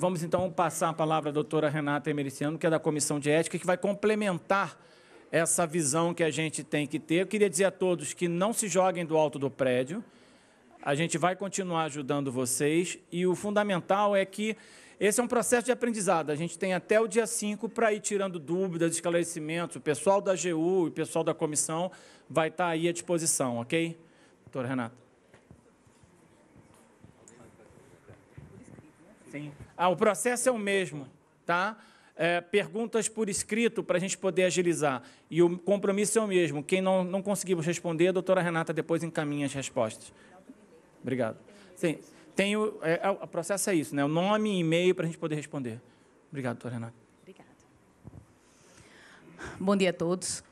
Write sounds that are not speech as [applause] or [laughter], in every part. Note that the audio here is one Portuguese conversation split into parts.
Vamos então passar a palavra à doutora Renata Emericiano, que é da Comissão de Ética, que vai complementar essa visão que a gente tem que ter. Eu queria dizer a todos que não se joguem do alto do prédio. A gente vai continuar ajudando vocês e o fundamental é que esse é um processo de aprendizado. A gente tem até o dia 5 para ir tirando dúvidas, esclarecimentos. O pessoal da GU e o pessoal da comissão vai estar tá aí à disposição, ok? Doutora Renata. Sim. Ah, o processo é o mesmo, tá? É, perguntas por escrito para a gente poder agilizar. E o compromisso é o mesmo. Quem não, não conseguimos responder, a doutora Renata depois encaminha as respostas. Obrigado. Sim, tem o, é, é o processo é isso, né? O nome e e-mail para a gente poder responder. Obrigado, doutora Renata. Obrigada. Bom dia a todos.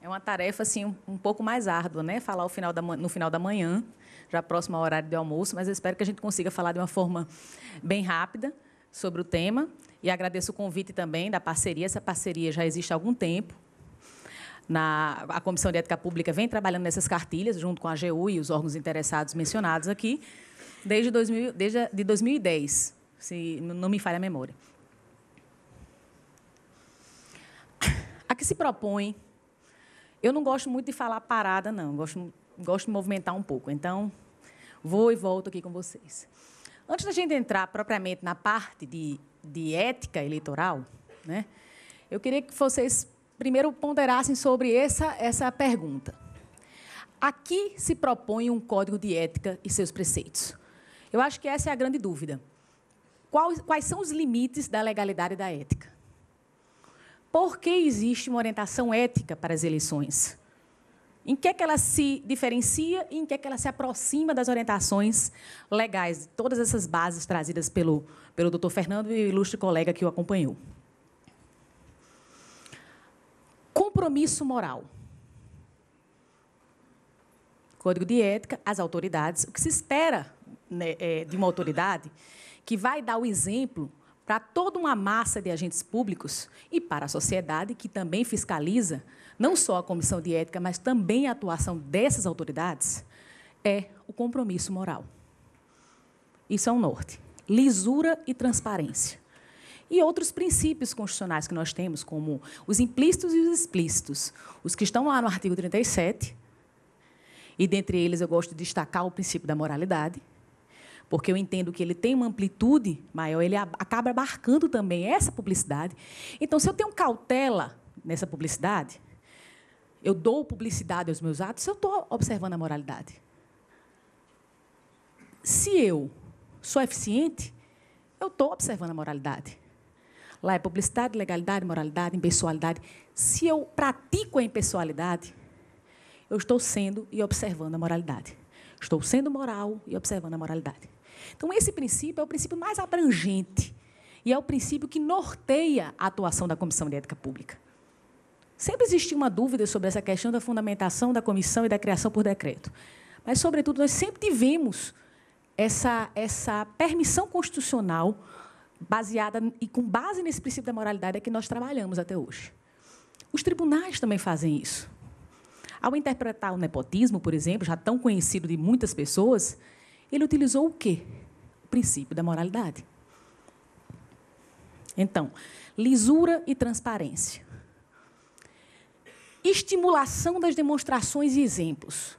É uma tarefa assim um pouco mais árdua, né? Falar final da, no final da manhã já próximo ao horário do almoço, mas eu espero que a gente consiga falar de uma forma bem rápida sobre o tema. E agradeço o convite também da parceria. Essa parceria já existe há algum tempo. Na, a Comissão de Ética Pública vem trabalhando nessas cartilhas, junto com a AGU e os órgãos interessados mencionados aqui, desde, 2000, desde de 2010, se não me falha a memória. A que se propõe. Eu não gosto muito de falar parada, não. Gosto, gosto de movimentar um pouco. Então, vou e volto aqui com vocês. Antes da gente entrar propriamente na parte de, de ética eleitoral, né, eu queria que vocês primeiro ponderassem sobre essa, essa pergunta. Aqui se propõe um código de ética e seus preceitos. Eu acho que essa é a grande dúvida. Quais, quais são os limites da legalidade e da ética? Por que existe uma orientação ética para as eleições? Em que, é que ela se diferencia e em que, é que ela se aproxima das orientações legais, todas essas bases trazidas pelo, pelo doutor Fernando e o ilustre colega que o acompanhou. Compromisso moral. Código de ética, as autoridades, o que se espera né, é, de uma autoridade que vai dar o exemplo para toda uma massa de agentes públicos e para a sociedade que também fiscaliza não só a comissão de ética, mas também a atuação dessas autoridades, é o compromisso moral. Isso é um norte. Lisura e transparência. E outros princípios constitucionais que nós temos, como os implícitos e os explícitos, os que estão lá no artigo 37, e dentre eles eu gosto de destacar o princípio da moralidade, porque eu entendo que ele tem uma amplitude maior, ele acaba abarcando também essa publicidade. Então, se eu tenho cautela nessa publicidade, eu dou publicidade aos meus atos, eu estou observando a moralidade. Se eu sou eficiente, eu estou observando a moralidade. Lá é publicidade, legalidade, moralidade, impessoalidade. Se eu pratico a impessoalidade, eu estou sendo e observando a moralidade. Estou sendo moral e observando a moralidade. Então, esse princípio é o princípio mais abrangente e é o princípio que norteia a atuação da Comissão de Ética Pública. Sempre existiu uma dúvida sobre essa questão da fundamentação da comissão e da criação por decreto. Mas, sobretudo, nós sempre tivemos essa, essa permissão constitucional baseada e com base nesse princípio da moralidade é que nós trabalhamos até hoje. Os tribunais também fazem isso. Ao interpretar o nepotismo, por exemplo, já tão conhecido de muitas pessoas, ele utilizou o quê? O princípio da moralidade. Então, lisura e transparência estimulação das demonstrações e exemplos.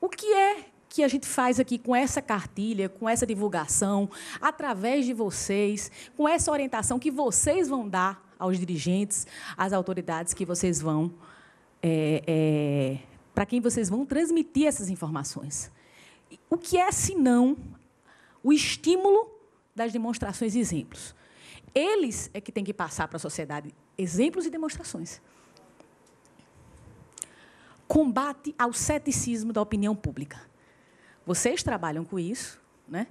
O que é que a gente faz aqui com essa cartilha, com essa divulgação, através de vocês, com essa orientação que vocês vão dar aos dirigentes, às autoridades que vocês vão. É, é, para quem vocês vão transmitir essas informações. O que é, senão, o estímulo das demonstrações e exemplos? Eles é que têm que passar para a sociedade exemplos e demonstrações combate ao ceticismo da opinião pública. Vocês trabalham com isso, né?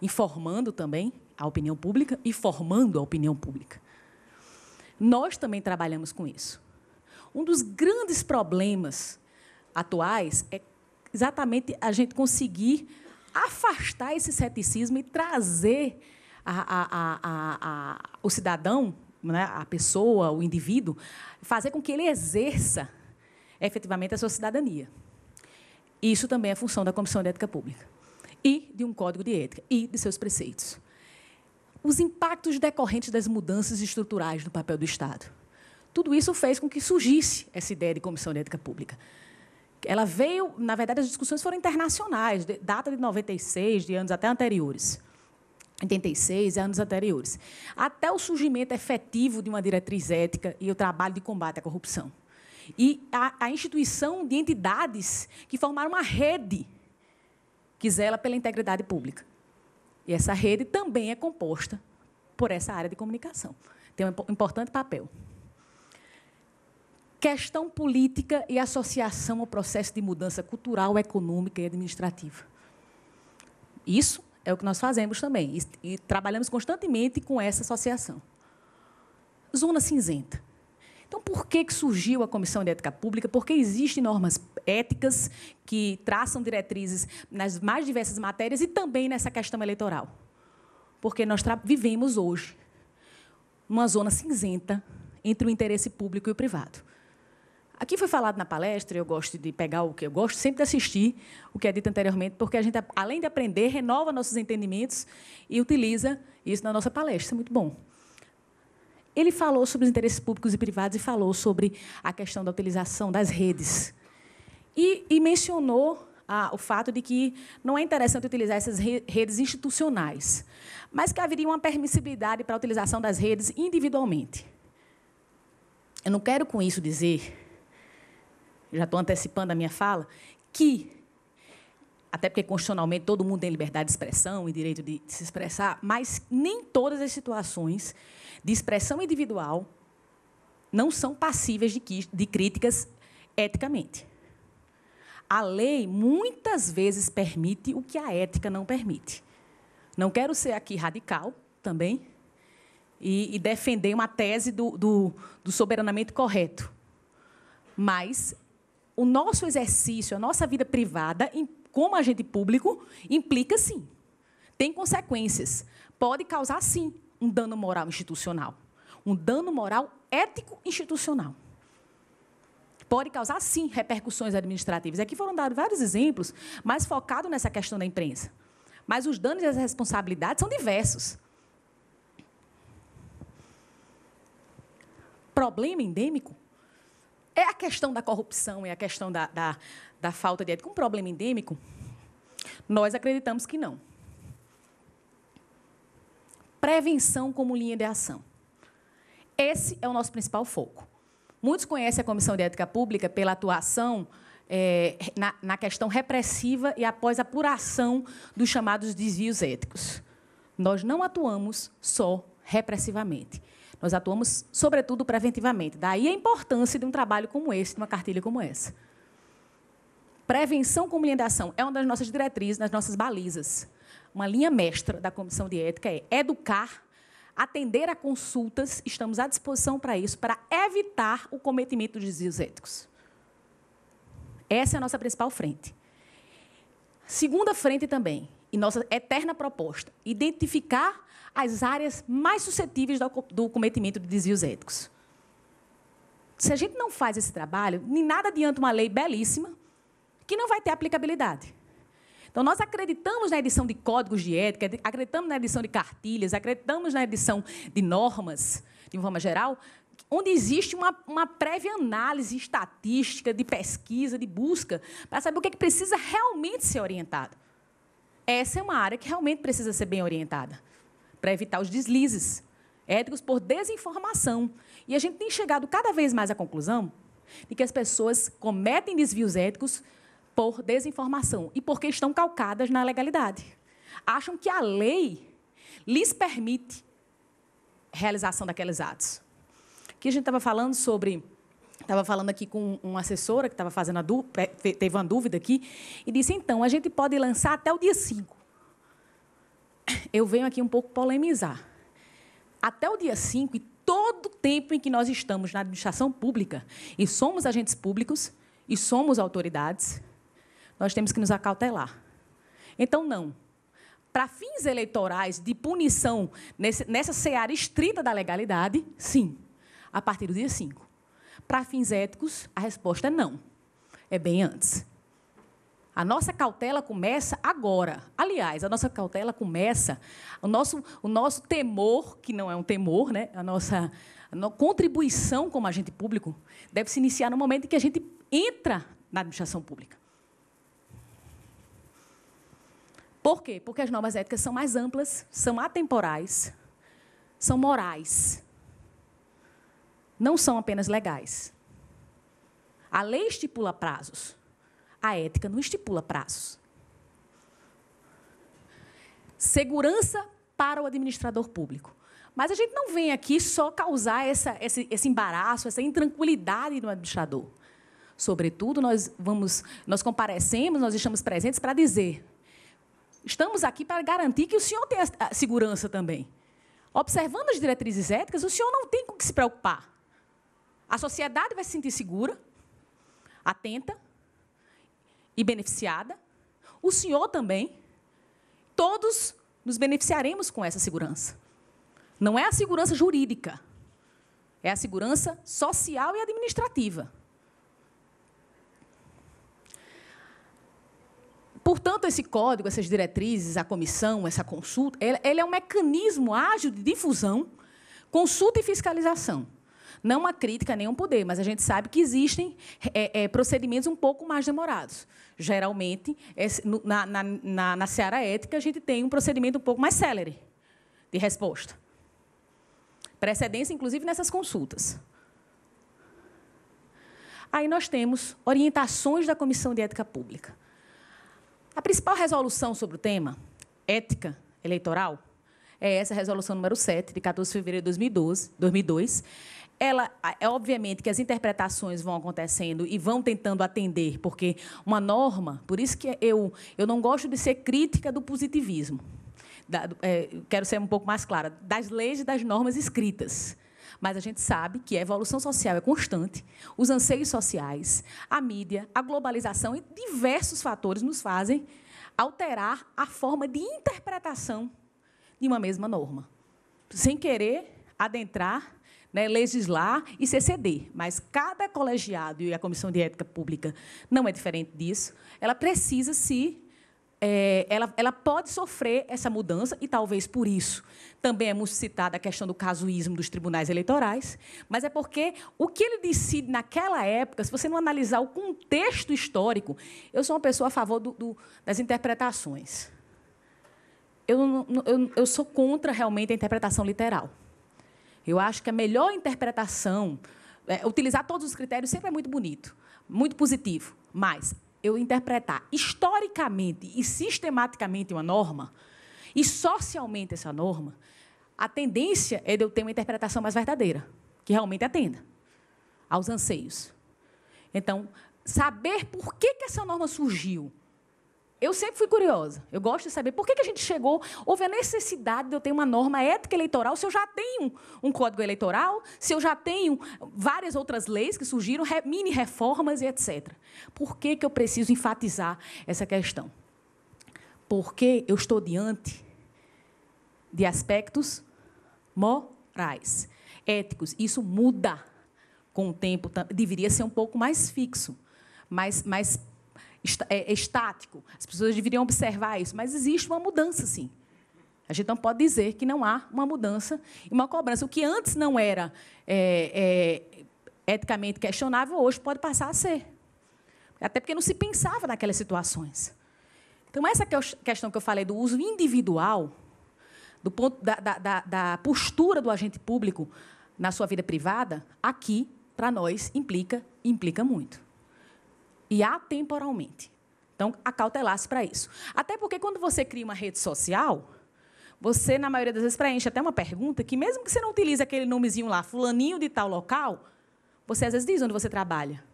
informando também a opinião pública e formando a opinião pública. Nós também trabalhamos com isso. Um dos grandes problemas atuais é exatamente a gente conseguir afastar esse ceticismo e trazer a, a, a, o cidadão, né, a pessoa, o indivíduo, fazer com que ele exerça efetivamente a sua cidadania. Isso também é função da Comissão de Ética Pública e de um código de ética e de seus preceitos. Os impactos decorrentes das mudanças estruturais no papel do Estado. Tudo isso fez com que surgisse essa ideia de Comissão de Ética Pública. Ela veio, na verdade, as discussões foram internacionais, data de 96, de anos até anteriores. 86, é anos anteriores, até o surgimento efetivo de uma diretriz ética e o trabalho de combate à corrupção e a, a instituição de entidades que formaram uma rede que zela pela integridade pública. E essa rede também é composta por essa área de comunicação. Tem um importante papel. Questão política e associação ao processo de mudança cultural, econômica e administrativa. Isso é o que nós fazemos também. E, e trabalhamos constantemente com essa associação. Zona cinzenta. Então, por que, que surgiu a Comissão de Ética Pública? Porque existem normas éticas que traçam diretrizes nas mais diversas matérias e também nessa questão eleitoral. Porque nós vivemos hoje uma zona cinzenta entre o interesse público e o privado. Aqui foi falado na palestra, eu gosto de pegar o que eu gosto, sempre de assistir o que é dito anteriormente, porque a gente, além de aprender, renova nossos entendimentos e utiliza isso na nossa palestra. É muito bom. Ele falou sobre os interesses públicos e privados e falou sobre a questão da utilização das redes. E, e mencionou ah, o fato de que não é interessante utilizar essas redes institucionais, mas que haveria uma permissibilidade para a utilização das redes individualmente. Eu não quero com isso dizer, já estou antecipando a minha fala, que, até porque constitucionalmente todo mundo tem liberdade de expressão e direito de se expressar, mas nem todas as situações de expressão individual não são passíveis de, de críticas eticamente. A lei muitas vezes permite o que a ética não permite. Não quero ser aqui radical também e, e defender uma tese do, do, do soberanamente correto, mas o nosso exercício, a nossa vida privada, como agente público, implica sim. Tem consequências. Pode causar, sim, um dano moral institucional, um dano moral ético institucional. Pode causar, sim, repercussões administrativas. Aqui foram dados vários exemplos, mas focado nessa questão da imprensa. Mas os danos e as responsabilidades são diversos. Problema endêmico é a questão da corrupção, é a questão da, da, da falta de ética. Um problema endêmico? Nós acreditamos que não prevenção como linha de ação. Esse é o nosso principal foco. Muitos conhecem a Comissão de Ética Pública pela atuação é, na, na, questão repressiva e após apuração dos chamados desvios éticos. Nós não atuamos só repressivamente. Nós atuamos, sobretudo, preventivamente. Daí a importância de um trabalho como esse, de uma cartilha como essa. Prevenção como linha de ação é uma das nossas diretrizes, nas nossas balizas uma linha mestra da Comissão de Ética é educar, atender a consultas, estamos à disposição para isso, para evitar o cometimento de desvios éticos. Essa é a nossa principal frente. Segunda frente também, e nossa eterna proposta, identificar as áreas mais suscetíveis do cometimento de desvios éticos. Se a gente não faz esse trabalho, nem nada adianta uma lei belíssima que não vai ter aplicabilidade. Então, nós acreditamos na edição de códigos de ética, acreditamos na edição de cartilhas, acreditamos na edição de normas, de uma forma geral, onde existe uma, uma prévia análise estatística, de pesquisa, de busca, para saber o que, é que precisa realmente ser orientado. Essa é uma área que realmente precisa ser bem orientada, para evitar os deslizes éticos por desinformação. E a gente tem chegado cada vez mais à conclusão de que as pessoas cometem desvios éticos por desinformação e porque estão calcadas na legalidade. Acham que a lei lhes permite realização daqueles atos. Aqui a gente estava falando sobre. Estava falando aqui com uma assessora que estava fazendo du... teve uma dúvida aqui, e disse: então, a gente pode lançar até o dia 5. Eu venho aqui um pouco polemizar. Até o dia 5, e todo o tempo em que nós estamos na administração pública, e somos agentes públicos, e somos autoridades, nós temos que nos acautelar. Então, não. Para fins eleitorais de punição nessa seara estrita da legalidade, sim, a partir do dia 5. Para fins éticos, a resposta é não. É bem antes. A nossa cautela começa agora. Aliás, a nossa cautela começa, o nosso, o nosso temor, que não é um temor, né? a nossa a contribuição como agente público, deve se iniciar no momento em que a gente entra na administração pública. Por quê? Porque as normas éticas são mais amplas, são atemporais, são morais. Não são apenas legais. A lei estipula prazos. A ética não estipula prazos. Segurança para o administrador público. Mas a gente não vem aqui só causar essa, esse, esse embaraço, essa intranquilidade no administrador. Sobretudo, nós vamos, nós comparecemos, nós estamos presentes para dizer Estamos aqui para garantir que o senhor tenha ah, segurança também. Observando as diretrizes éticas, o senhor não tem com que se preocupar. A sociedade vai se sentir segura, atenta e beneficiada. O senhor também. Todos nos beneficiaremos com essa segurança. Não é a segurança jurídica, é a segurança social e administrativa. Portanto, esse código, essas diretrizes, a comissão, essa consulta, ele é um mecanismo ágil de difusão, consulta e fiscalização. Não uma crítica nem um poder, mas a gente sabe que existem é, é, procedimentos um pouco mais demorados. Geralmente, é, na, na, na, na seara ética, a gente tem um procedimento um pouco mais célere de resposta. Precedência, inclusive, nessas consultas. Aí nós temos orientações da Comissão de Ética Pública. A principal resolução sobre o tema, ética eleitoral, é essa resolução número 7, de 14 de fevereiro de 2012, 2002. Ela, é obviamente que as interpretações vão acontecendo e vão tentando atender, porque uma norma, por isso que eu, eu não gosto de ser crítica do positivismo. Da, é, quero ser um pouco mais clara, das leis e das normas escritas. Mas a gente sabe que a evolução social é constante, os anseios sociais, a mídia, a globalização e diversos fatores nos fazem alterar a forma de interpretação de uma mesma norma, sem querer adentrar, né, legislar e se ceder. Mas cada colegiado e a Comissão de Ética Pública não é diferente disso. Ela precisa se é, ela, ela pode sofrer essa mudança e talvez por isso também é muito citada a questão do casuísmo dos tribunais eleitorais, mas é porque o que ele decide naquela época, se você não analisar o contexto histórico, eu sou uma pessoa a favor do, do, das interpretações. Eu, eu, eu sou contra realmente a interpretação literal. Eu acho que a melhor interpretação, é, utilizar todos os critérios sempre é muito bonito, muito positivo, mas eu interpretar historicamente e sistematicamente uma norma e socialmente essa norma, a tendência é de eu ter uma interpretação mais verdadeira, que realmente atenda aos anseios. Então, saber por que, que essa norma surgiu, eu sempre fui curiosa. Eu gosto de saber por que, a gente chegou. Houve a necessidade de eu ter uma norma ética eleitoral se eu já tenho um código eleitoral, se eu já tenho várias outras leis que surgiram, mini reformas e etc. Por que, que eu preciso enfatizar essa questão? Porque eu estou diante de aspectos morais, éticos. Isso muda com o tempo. Deveria ser um pouco mais fixo, mais, mais é, é estático. As pessoas deveriam observar isso, mas existe uma mudança, sim. A gente não pode dizer que não há uma mudança e uma cobrança. O que antes não era é, é, eticamente questionável, hoje pode passar a ser. Até porque não se pensava naquelas situações. Então, essa questão que eu falei do uso individual, do ponto da, da, da postura do agente público na sua vida privada, aqui, para nós, implica, implica muito e atemporalmente. Então, acautelasse se para isso. Até porque quando você cria uma rede social, você, na maioria das vezes, preenche até uma pergunta que, mesmo que você não utilize aquele nomezinho lá, fulaninho de tal local, você às vezes diz onde você trabalha.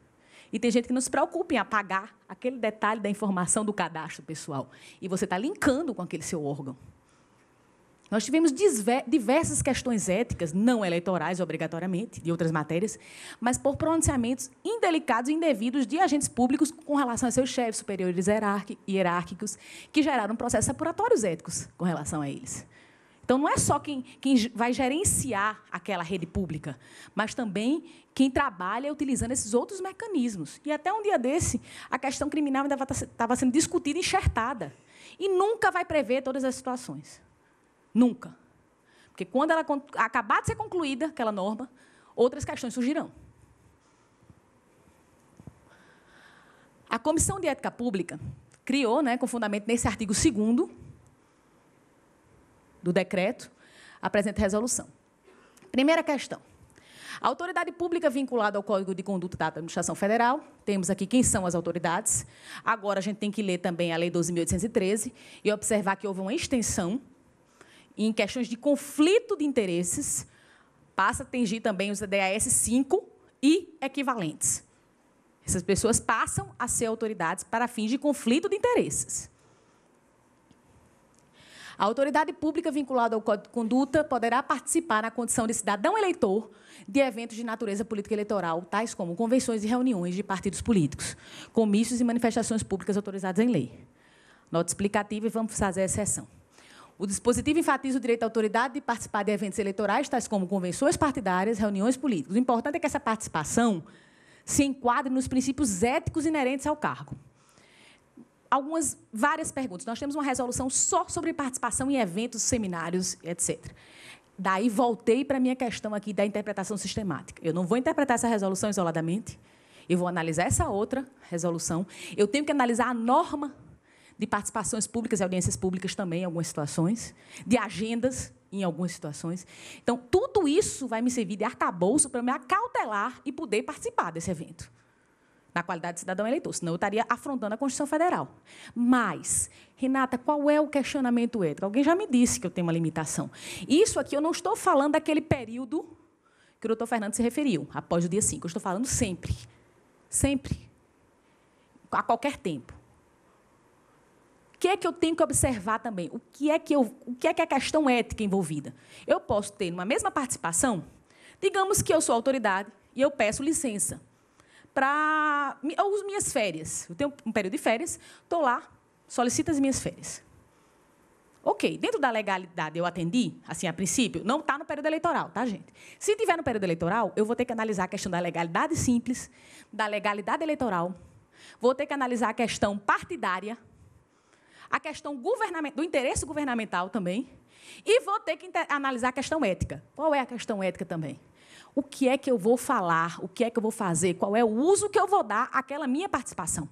E tem gente que não se preocupa em apagar aquele detalhe da informação do cadastro pessoal. E você está linkando com aquele seu órgão. Nós tivemos diversas questões éticas, não eleitorais obrigatoriamente, de outras matérias, mas por pronunciamentos indelicados e indevidos de agentes públicos com relação a seus chefes superiores hierárquicos, que geraram processos apuratórios éticos com relação a eles. Então, não é só quem, quem, vai gerenciar aquela rede pública, mas também quem trabalha utilizando esses outros mecanismos. E até um dia desse, a questão criminal ainda estava sendo discutida, enxertada. E nunca vai prever todas as situações. Nunca. Porque quando ela acabar de ser concluída aquela norma, outras questões surgirão. A Comissão de Ética Pública criou, né, com fundamento nesse artigo 2 do decreto, a presente resolução. Primeira questão. A autoridade pública vinculada ao Código de Conduta da Administração Federal, temos aqui quem são as autoridades. Agora a gente tem que ler também a Lei 12.813 e observar que houve uma extensão em questões de conflito de interesses, passa a atingir também os DAS 5 e equivalentes. Essas pessoas passam a ser autoridades para fins de conflito de interesses. A autoridade pública vinculada ao Código de Conduta poderá participar, na condição de cidadão eleitor, de eventos de natureza política eleitoral, tais como convenções e reuniões de partidos políticos, comícios e manifestações públicas autorizadas em lei. Nota explicativa e vamos fazer a exceção. O dispositivo enfatiza o direito à autoridade de participar de eventos eleitorais, tais como convenções partidárias, reuniões políticas. O importante é que essa participação se enquadre nos princípios éticos inerentes ao cargo. Algumas, várias perguntas. Nós temos uma resolução só sobre participação em eventos, seminários, etc. Daí voltei para a minha questão aqui da interpretação sistemática. Eu não vou interpretar essa resolução isoladamente, eu vou analisar essa outra resolução, eu tenho que analisar a norma de participações públicas e audiências públicas também, em algumas situações, de agendas em algumas situações. Então, tudo isso vai me servir de arcabouço para me acautelar e poder participar desse evento, na qualidade de cidadão eleitor, senão eu estaria afrontando a Constituição Federal. Mas, Renata, qual é o questionamento ético? Alguém já me disse que eu tenho uma limitação. Isso aqui eu não estou falando daquele período que o doutor Fernando se referiu, após o dia 5. Eu estou falando sempre. Sempre. A qualquer tempo que é que eu tenho que observar também? O que é que, eu, o que, é, que é a questão ética é envolvida? Eu posso ter uma mesma participação? Digamos que eu sou autoridade e eu peço licença para ou minhas férias. Eu tenho um período de férias, estou lá, solicito as minhas férias. Ok, dentro da legalidade eu atendi, assim, a princípio, não está no período eleitoral, tá, gente? Se tiver no período eleitoral, eu vou ter que analisar a questão da legalidade simples, da legalidade eleitoral, vou ter que analisar a questão partidária, a questão do interesse governamental também, e vou ter que analisar a questão ética. Qual é a questão ética também? O que é que eu vou falar? O que é que eu vou fazer? Qual é o uso que eu vou dar àquela minha participação?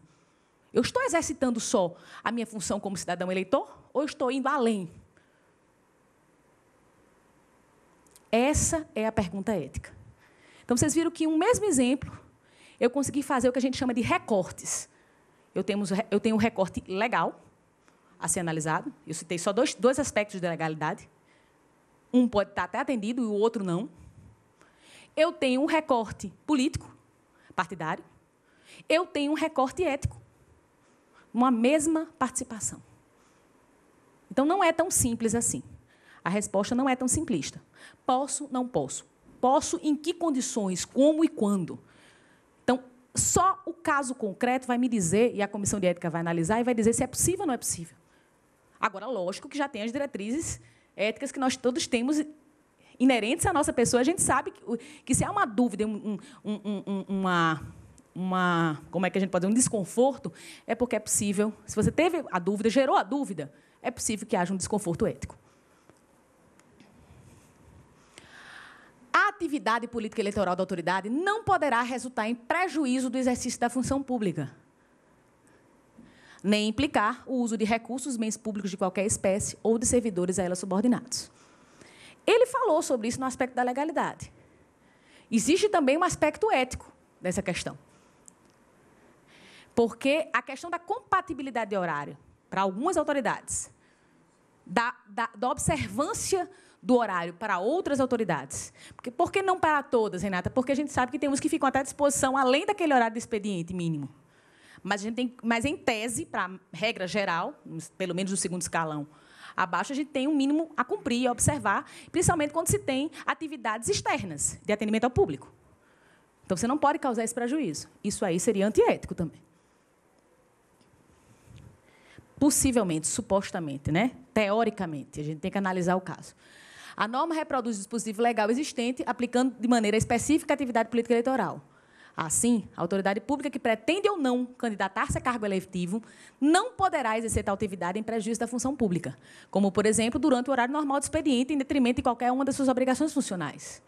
Eu estou exercitando só a minha função como cidadão eleitor ou estou indo além? Essa é a pergunta ética. Então, vocês viram que, em um mesmo exemplo, eu consegui fazer o que a gente chama de recortes. Eu, temos, eu tenho um recorte legal, a ser analisado. Eu citei só dois, dois aspectos de legalidade. Um pode estar até atendido e o outro não. Eu tenho um recorte político, partidário. Eu tenho um recorte ético. Uma mesma participação. Então, não é tão simples assim. A resposta não é tão simplista. Posso, não posso. Posso, em que condições, como e quando? Então, só o caso concreto vai me dizer, e a comissão de ética vai analisar e vai dizer se é possível ou não é possível. Agora, lógico que já tem as diretrizes éticas que nós todos temos inerentes à nossa pessoa. A gente sabe que, que se há uma dúvida, um, um, um, uma uma, como é que a gente pode dizer, um desconforto, é porque é possível, se você teve a dúvida, gerou a dúvida, é possível que haja um desconforto ético. A atividade política eleitoral da autoridade não poderá resultar em prejuízo do exercício da função pública nem implicar o uso de recursos, bens públicos de qualquer espécie ou de servidores a ela subordinados. Ele falou sobre isso no aspecto da legalidade. Existe também um aspecto ético nessa questão. Porque a questão da compatibilidade de horário, para algumas autoridades, da, da, da, observância do horário para outras autoridades. Porque, por que não para todas, Renata? Porque a gente sabe que tem uns que ficam até à disposição além daquele horário de expediente mínimo. Mas, a gente tem, mas em tese, para regra geral, pelo menos do segundo escalão abaixo, a gente tem um mínimo a cumprir, a observar, principalmente quando se tem atividades externas de atendimento ao público. Então, você não pode causar esse prejuízo. Isso aí seria antiético também. Possivelmente, supostamente, né? teoricamente, a gente tem que analisar o caso. A norma reproduz o dispositivo legal existente, aplicando de maneira específica a atividade política eleitoral. Assim, a autoridade pública que pretende ou não candidatar-se a cargo eletivo não poderá exercer tal atividade em prejuízo da função pública, como, por exemplo, durante o horário normal do expediente, em detrimento de qualquer uma das suas obrigações funcionais.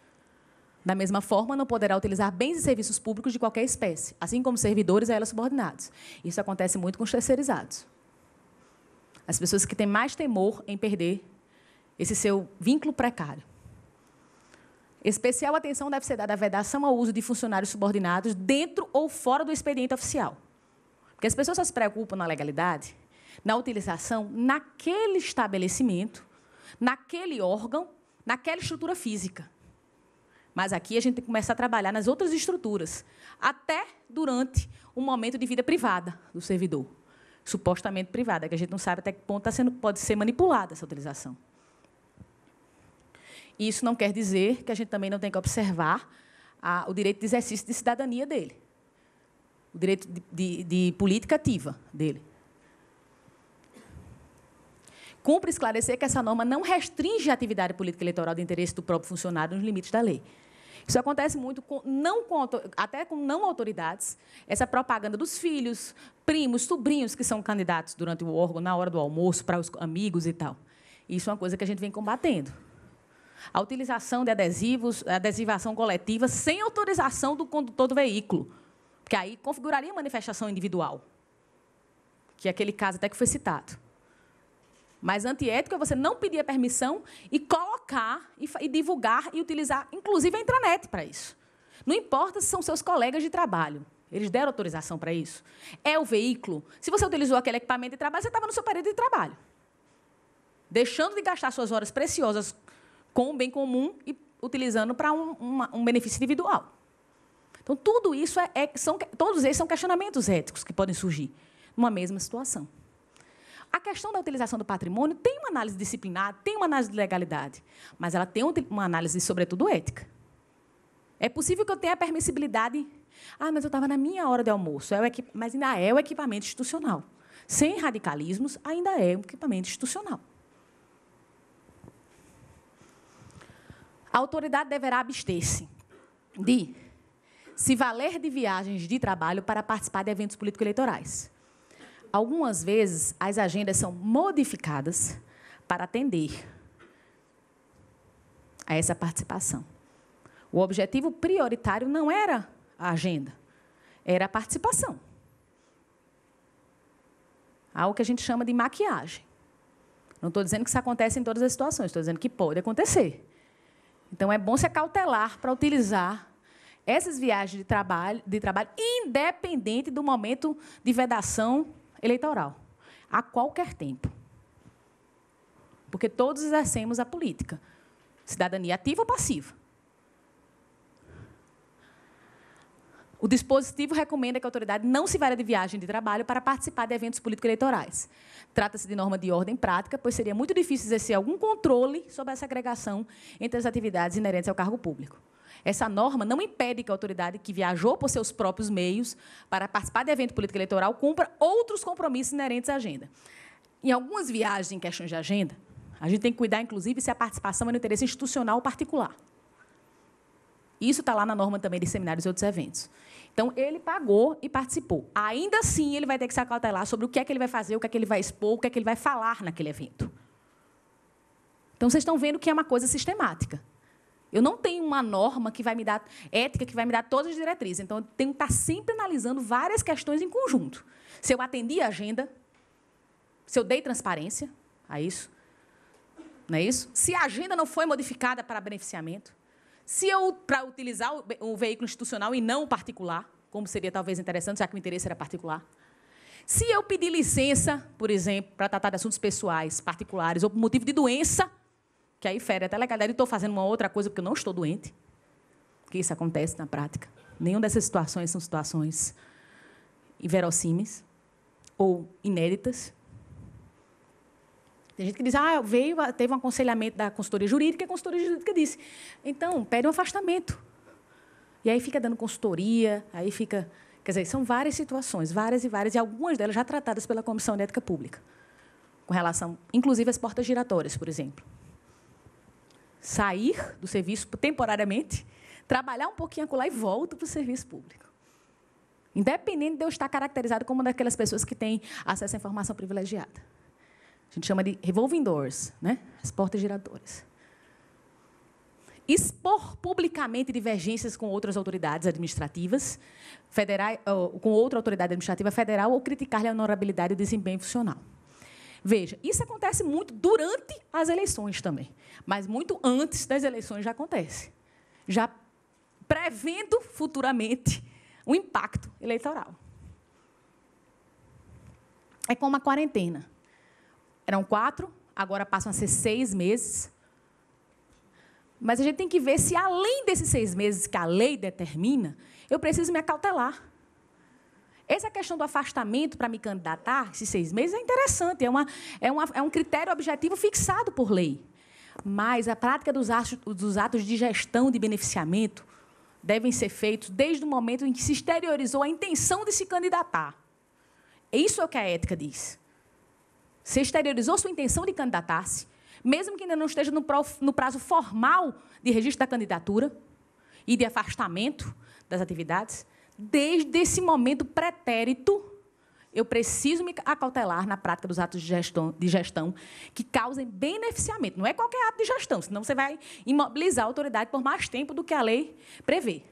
Da mesma forma, não poderá utilizar bens e serviços públicos de qualquer espécie, assim como servidores a ela subordinados. Isso acontece muito com os terceirizados. As pessoas que têm mais temor em perder esse seu vínculo precário. Especial atenção deve ser dada à vedação ao uso de funcionários subordinados dentro ou fora do expediente oficial. Porque as pessoas só se preocupam na legalidade, na utilização naquele estabelecimento, naquele órgão, naquela estrutura física. Mas aqui a gente tem que começar a trabalhar nas outras estruturas, até durante um momento de vida privada do servidor, supostamente privada, que a gente não sabe até que ponto tá pode ser manipulada essa utilização. E isso não quer dizer que a gente também não tenha que observar a, o direito de exercício de cidadania dele, o direito de, de, de política ativa dele. Cumpre esclarecer que essa norma não restringe a atividade política eleitoral de interesse do próprio funcionário nos limites da lei. Isso acontece muito com, não com, até com não autoridades, essa propaganda dos filhos, primos, sobrinhos que são candidatos durante o órgão, na hora do almoço, para os amigos e tal. Isso é uma coisa que a gente vem combatendo a utilização de adesivos, adesivação coletiva, sem autorização do condutor do veículo, porque aí configuraria manifestação individual, que é aquele caso até que foi citado. Mas antiético é você não pedir a permissão e colocar, e, e divulgar e utilizar, inclusive, a intranet para isso. Não importa se são seus colegas de trabalho. Eles deram autorização para isso. É o veículo. Se você utilizou aquele equipamento de trabalho, você estava no seu período de trabalho. Deixando de gastar suas horas preciosas com o bem comum e utilizando para um, uma, um benefício individual. Então, tudo isso é, é, são, todos esses são questionamentos éticos que podem surgir numa mesma situação. A questão da utilização do patrimônio tem uma análise disciplinar, tem uma análise de legalidade, mas ela tem uma análise, sobretudo, ética. É possível que eu tenha permissibilidade. Ah, mas eu estava na minha hora de almoço, é equip... mas ainda é o equipamento institucional. Sem radicalismos, ainda é o equipamento institucional. A autoridade deverá abster-se de se valer de viagens de trabalho para participar de eventos político-eleitorais. Algumas vezes, as agendas são modificadas para atender a essa participação. O objetivo prioritário não era a agenda, era a participação. Algo que a gente chama de maquiagem. Não estou dizendo que isso acontece em todas as situações, estou dizendo que pode acontecer. Então, é bom se acautelar para utilizar essas viagens de trabalho, de trabalho, independente do momento de vedação eleitoral, a qualquer tempo. Porque todos exercemos a política, cidadania ativa ou passiva. O dispositivo recomenda que a autoridade não se vale de viagem de trabalho para participar de eventos político-eleitorais. Trata-se de norma de ordem prática, pois seria muito difícil exercer algum controle sobre essa agregação entre as atividades inerentes ao cargo público. Essa norma não impede que a autoridade que viajou por seus próprios meios para participar de evento político eleitoral cumpra outros compromissos inerentes à agenda. Em algumas viagens em questões de agenda, a gente tem que cuidar, inclusive, se a participação é no interesse institucional ou particular. Isso está lá na norma também de seminários e outros eventos. Então, ele pagou e participou. Ainda assim, ele vai ter que se acautelar sobre o que é que ele vai fazer, o que é que ele vai expor, o que é que ele vai falar naquele evento. Então, vocês estão vendo que é uma coisa sistemática. Eu não tenho uma norma que vai me dar ética, que vai me dar todas as diretrizes. Então, eu tenho que estar tá sempre analisando várias questões em conjunto. Se eu atendi a agenda, se eu dei transparência a é isso, não é isso? Se a agenda não foi modificada para beneficiamento, se eu, para utilizar o, veículo institucional e não o particular, como seria talvez interessante, já que o interesse era particular. Se eu pedir licença, por exemplo, para tratar de assuntos pessoais, particulares, ou por motivo de doença, que aí fere até a legalidade, estou fazendo uma outra coisa porque eu não estou doente. Que isso acontece na prática. Nenhuma dessas situações são situações inverossímeis ou inéditas. Tem gente que diz, ah, veio, teve um aconselhamento da consultoria jurídica, e a consultoria jurídica disse. Então, pede um afastamento. E aí fica dando consultoria, aí fica. Quer dizer, são várias situações, várias e várias, e algumas delas já tratadas pela Comissão de Ética Pública, com relação, inclusive, às portas giratórias, por exemplo. Sair do serviço temporariamente, trabalhar um pouquinho lá e volta para o serviço público. Independente de eu estar caracterizado como uma daquelas pessoas que têm acesso à informação privilegiada. A gente chama de revolving doors, né? as portas giradoras. Expor publicamente divergências com outras autoridades administrativas, federal, com outra autoridade administrativa federal, ou criticar-lhe a honorabilidade e desempenho funcional. Veja, isso acontece muito durante as eleições também, mas muito antes das eleições já acontece, já prevendo futuramente o impacto eleitoral. É como a quarentena eram quatro, agora passam a ser seis meses. Mas a gente tem que ver se, além desses seis meses que a lei determina, eu preciso me acautelar. Essa questão do afastamento para me candidatar, esses seis meses, é interessante, é, uma, é, uma, é um critério objetivo fixado por lei. Mas a prática dos atos, dos atos de gestão de beneficiamento devem ser feitos desde o momento em que se exteriorizou a intenção de se candidatar. É isso é o que a ética diz se exteriorizou sua intenção de candidatar-se, mesmo que ainda não esteja no prazo formal de registro da candidatura e de afastamento das atividades, desde esse momento pretérito, eu preciso me acautelar na prática dos atos de gestão, de gestão, que causem beneficiamento. Não é qualquer ato de gestão, senão você vai imobilizar a autoridade por mais tempo do que a lei prevê.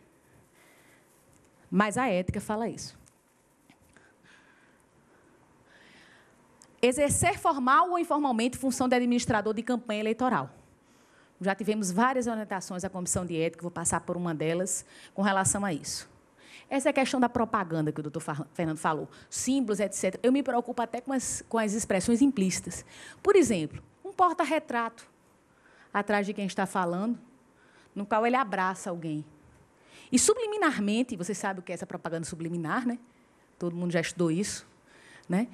Mas a ética fala isso. exercer formal ou informalmente função de administrador de campanha eleitoral. Já tivemos várias orientações à comissão de ética, vou passar por uma delas com relação a isso. Essa é a questão da propaganda que o doutor Fernando falou, símbolos, etc. Eu me preocupo até com as, com as expressões implícitas. Por exemplo, um porta-retrato atrás de quem está falando, no qual ele abraça alguém. E subliminarmente, você sabe o que é essa propaganda subliminar, né? Todo mundo já estudou isso, né?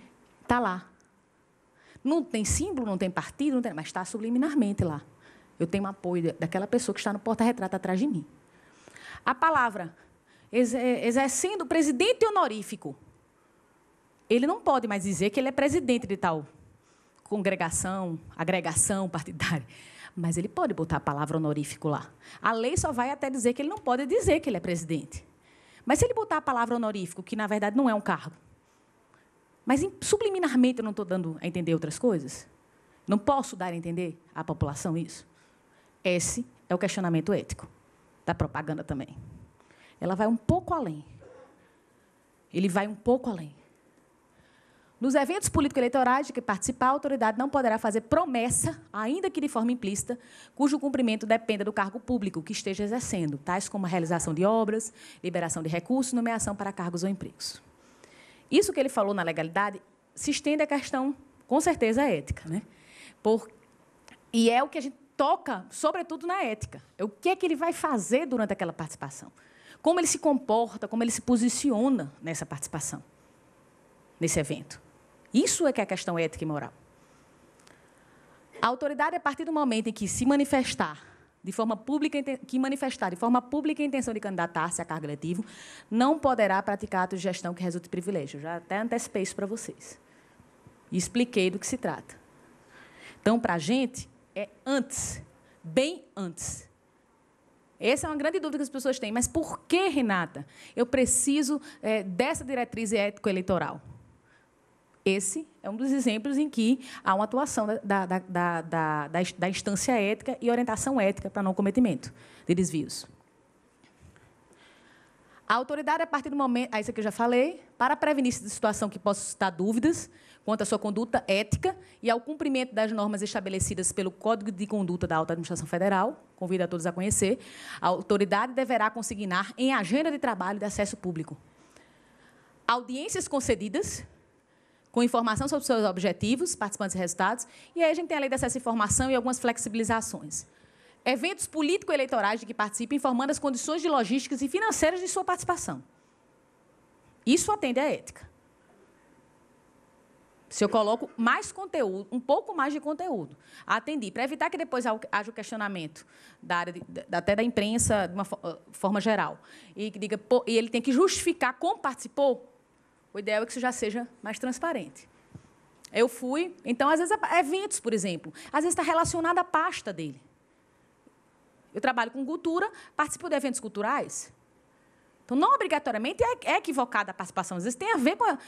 Tá lá. Não tem símbolo, não tem partido, não tem, mas está subliminarmente lá. Eu tenho apoio daquela pessoa que está no porta-retrato atrás de mim. A palavra, exercendo o presidente honorífico, ele não pode mais dizer que ele é presidente de tal congregação, agregação partidária. Mas ele pode botar a palavra honorífico lá. A lei só vai até dizer que ele não pode dizer que ele é presidente. Mas se ele botar a palavra honorífico, que na verdade não é um cargo, mas subliminarmente eu não estou dando a entender outras coisas? Não posso dar a entender à população isso? Esse é o questionamento ético da propaganda também. Ela vai um pouco além. Ele vai um pouco além. Nos eventos político-eleitorais de que participar, a autoridade não poderá fazer promessa, ainda que de forma implícita, cujo cumprimento dependa do cargo público que esteja exercendo, tais como a realização de obras, liberação de recursos, nomeação para cargos ou empregos. Isso que ele falou na legalidade se estende à questão, com certeza, ética. Né? Por... E é o que a gente toca, sobretudo, na ética. É o que é que ele vai fazer durante aquela participação. Como ele se comporta, como ele se posiciona nessa participação, nesse evento. Isso é que é a questão ética e moral. A autoridade, a partir do momento em que se manifestar de forma pública que manifestar de forma pública a intenção de candidatar-se a cargo eletivo, não poderá praticar ato de gestão que resulte privilégio. Já até antecipei isso para vocês. E expliquei do que se trata. Então, para a gente, é antes, bem antes. Essa é uma grande dúvida que as pessoas têm. Mas por que, Renata, eu preciso é, dessa diretriz ético-eleitoral? Esse é um dos exemplos em que há uma atuação da, da, da, da, da instância ética e orientação ética para não cometimento de desvios. A autoridade, a partir do momento. Ah, isso aqui eu já falei. Para prevenir de situação que possa suscitar dúvidas quanto à sua conduta ética e ao cumprimento das normas estabelecidas pelo Código de Conduta da Alta Administração Federal, convido a todos a conhecer, a autoridade deverá consignar em agenda de trabalho de acesso público audiências concedidas com informação sobre seus objetivos, participantes e resultados. E aí a gente tem a lei de acesso à informação e algumas flexibilizações. Eventos político-eleitorais de que participa, informando as condições de logísticas e financeiras de sua participação. Isso atende à ética. Se eu coloco mais conteúdo, um pouco mais de conteúdo, atendi, para evitar que depois haja o questionamento da área de, até da imprensa de uma forma geral e que diga pô, e ele tem que justificar como participou, o ideal é que isso já seja mais transparente. Eu fui, então, às vezes, eventos, por exemplo. Às vezes está relacionado à pasta dele. Eu trabalho com cultura, participo de eventos culturais. Então, não obrigatoriamente é, é equivocada a participação. Às vezes tem a ver com a,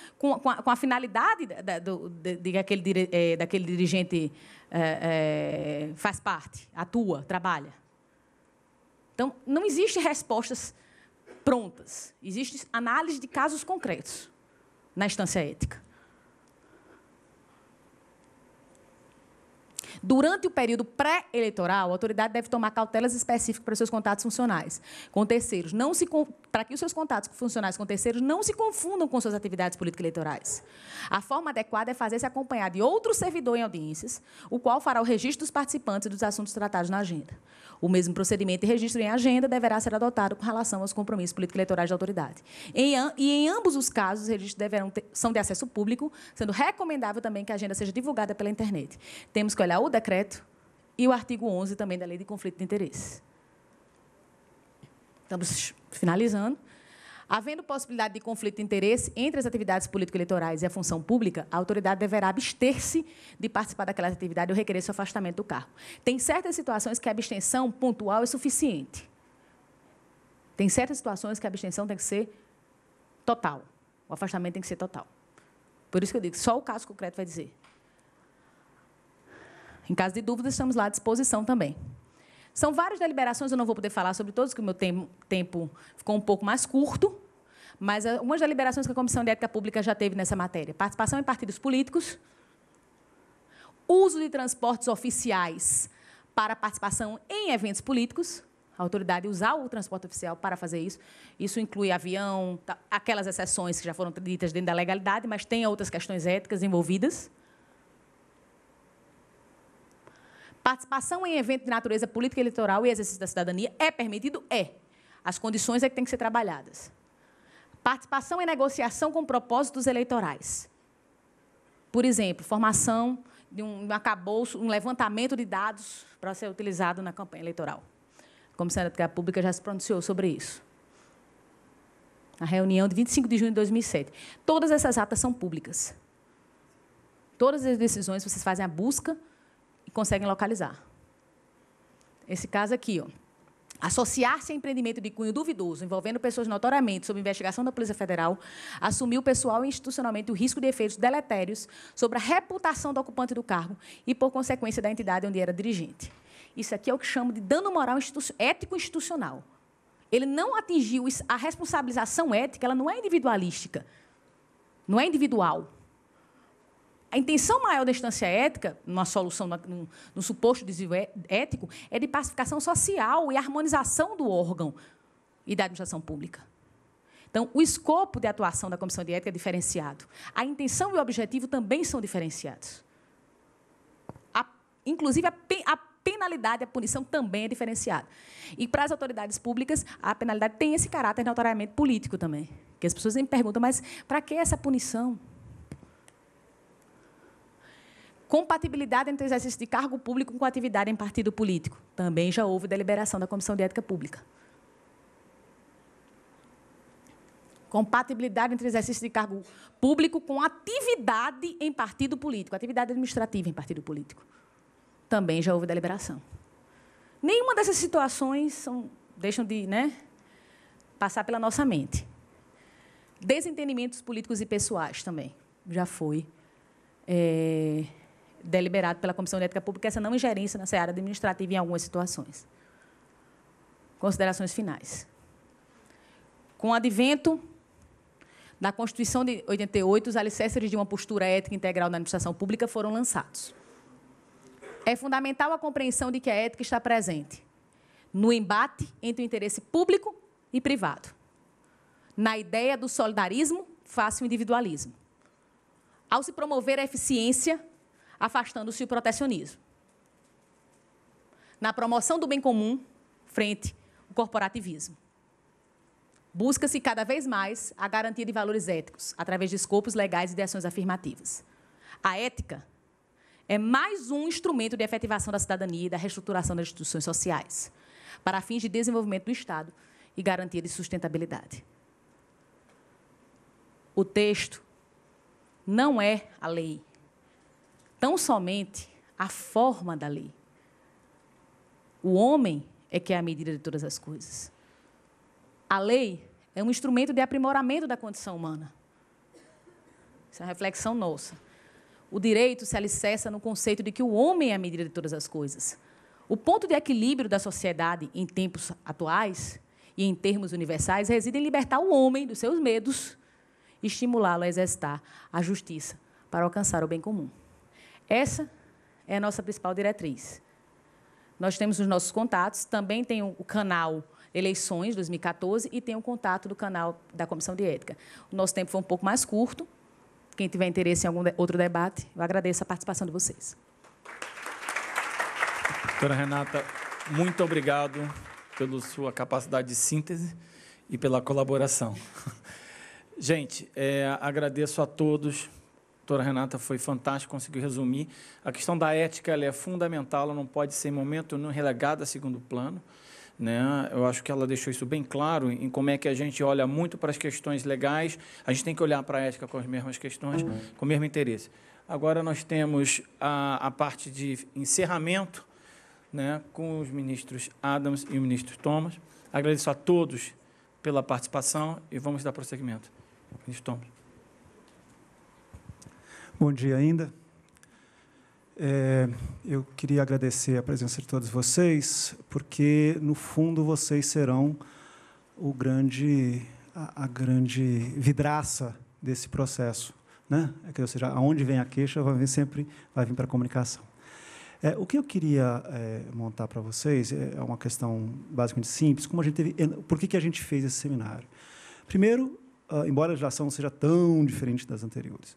com a, com a finalidade da, do, de, de aquele, é, daquele dirigente é, é, faz parte, atua, trabalha. Então, não existem respostas prontas. Existe análise de casos concretos na instância ética. Durante o período pré-eleitoral, a autoridade deve tomar cautelas específicas para os seus contatos funcionais com terceiros, não se para que os seus contatos funcionais com terceiros não se confundam com suas atividades político-eleitorais. A forma adequada é fazer-se acompanhar de outro servidor em audiências, o qual fará o registro dos participantes e dos assuntos tratados na agenda. O mesmo procedimento de registro em agenda deverá ser adotado com relação aos compromissos político-eleitorais da autoridade. Em, e em ambos os casos, os registros deverão ter, são de acesso público, sendo recomendável também que a agenda seja divulgada pela internet. Temos que olhar o decreto e o artigo 11 também da Lei de Conflito de Interesse. Estamos finalizando. Havendo possibilidade de conflito de interesse entre as atividades político-eleitorais e a função pública, a autoridade deverá abster-se de participar daquela atividade ou requerer seu afastamento do cargo. Tem certas situações que a abstenção pontual é suficiente. Tem certas situações que a abstenção tem que ser total. O afastamento tem que ser total. Por isso que eu digo, só o caso concreto vai dizer. Em caso de dúvida, estamos lá à disposição também. São várias deliberações, eu não vou poder falar sobre todas, que o meu tempo ficou um pouco mais curto, mas algumas ah, deliberações que a Comissão de Ética Pública já teve nessa matéria. Participação em partidos políticos, uso de transportes oficiais para participação em eventos políticos, a autoridade usar o transporte oficial para fazer isso. Isso inclui avião, tá, aquelas exceções que já foram ditas dentro da legalidade, mas tem outras questões éticas envolvidas. Participação em evento de natureza política eleitoral e exercício da cidadania é permitido? É. As condições é que têm que ser trabalhadas. Participação em negociação com propósitos eleitorais. Por exemplo, formação de um acabouço, um levantamento de dados para ser utilizado na campanha eleitoral. A Comissão da Pública já se pronunciou sobre isso. Na reunião de 25 de junho de 2007. Todas essas atas são públicas. Todas as decisões, vocês fazem a busca conseguem localizar. Esse caso aqui, ó. Associar-se a empreendimento de cunho duvidoso, envolvendo pessoas notoriamente sob investigação da Polícia Federal, assumiu pessoal e institucionalmente o risco de efeitos deletérios sobre a reputação do ocupante do cargo e, por consequência, da entidade onde era dirigente. Isso aqui é o que chamo de dano moral ético-institucional. Ele não atingiu a responsabilização ética, ela não é individualística, não é individual. A intenção maior da instância ética, numa solução, no suposto desvio é, ético, é de pacificação social e harmonização do órgão e da administração pública. Então, o escopo de atuação da comissão de ética é diferenciado. A intenção e o objetivo também são diferenciados. A, inclusive, a, a penalidade, a punição também é diferenciada. E para as autoridades públicas, a penalidade tem esse caráter notoriamente político também. Que as pessoas me perguntam, mas para que essa punição? Compatibilidade entre o exercício de cargo público com atividade em partido político. Também já houve deliberação da Comissão de Ética Pública. Compatibilidade entre exercício de cargo público com atividade em partido político, atividade administrativa em partido político. Também já houve deliberação. Nenhuma dessas situações são, deixam de né, passar pela nossa mente. Desentendimentos políticos e pessoais também. Já foi. É, deliberado pela Comissão de Ética Pública essa não ingerência na seara administrativa em algumas situações. Considerações finais. Com o advento da Constituição de 88, os alicerces de uma postura ética integral na administração pública foram lançados. É fundamental a compreensão de que a ética está presente no embate entre o interesse público e privado, na ideia do solidarismo face ao individualismo. Ao se promover a eficiência afastando-se o protecionismo. Na promoção do bem comum, frente ao corporativismo. Busca-se cada vez mais a garantia de valores éticos, através de escopos legais e de ações afirmativas. A ética é mais um instrumento de efetivação da cidadania e da reestruturação das instituições sociais, para fins de desenvolvimento do Estado e garantia de sustentabilidade. O texto não é a lei, tão somente a forma da lei. O homem é que é a medida de todas as coisas. A lei é um instrumento de aprimoramento da condição humana. Isso é uma reflexão nossa. O direito se alicerça no conceito de que o homem é a medida de todas as coisas. O ponto de equilíbrio da sociedade em tempos atuais e em termos universais reside em libertar o homem dos seus medos e estimulá-lo a exercitar a justiça para alcançar o bem comum. Essa é a nossa principal diretriz. Nós temos os nossos contatos, também tem o canal Eleições 2014 e tem o contato do canal da Comissão de Ética. O nosso tempo foi um pouco mais curto. Quem tiver interesse em algum outro debate, eu agradeço a participação de vocês. Doutora Renata, muito obrigado pela sua capacidade de síntese e pela colaboração. [laughs] Gente, é, agradeço a todos doutora Renata foi fantástica, conseguiu resumir. A questão da ética é fundamental, ela não pode ser em momento nenhum relegada a segundo plano. Né? Eu acho que ela deixou isso bem claro em como é que a gente olha muito para as questões legais, a gente tem que olhar para a ética com as mesmas questões, uhum. com o mesmo interesse. Agora nós temos a, a parte de encerramento né, com os ministros Adams e o ministro Thomas. Agradeço a todos pela participação e vamos dar prosseguimento. Ministro Thomas. Bom dia ainda. É, eu queria agradecer a presença de todos vocês, porque, no fundo, vocês serão o grande, a, a grande vidraça desse processo. Né? É ou seja, aonde vem a queixa, vai vir sempre vai vir para a comunicação. É, o que eu queria é, montar para vocês é, é uma questão basicamente simples. Como a gente teve, por que, que a gente fez esse seminário? Primeiro, ah, embora a legislação seja tão diferente das anteriores,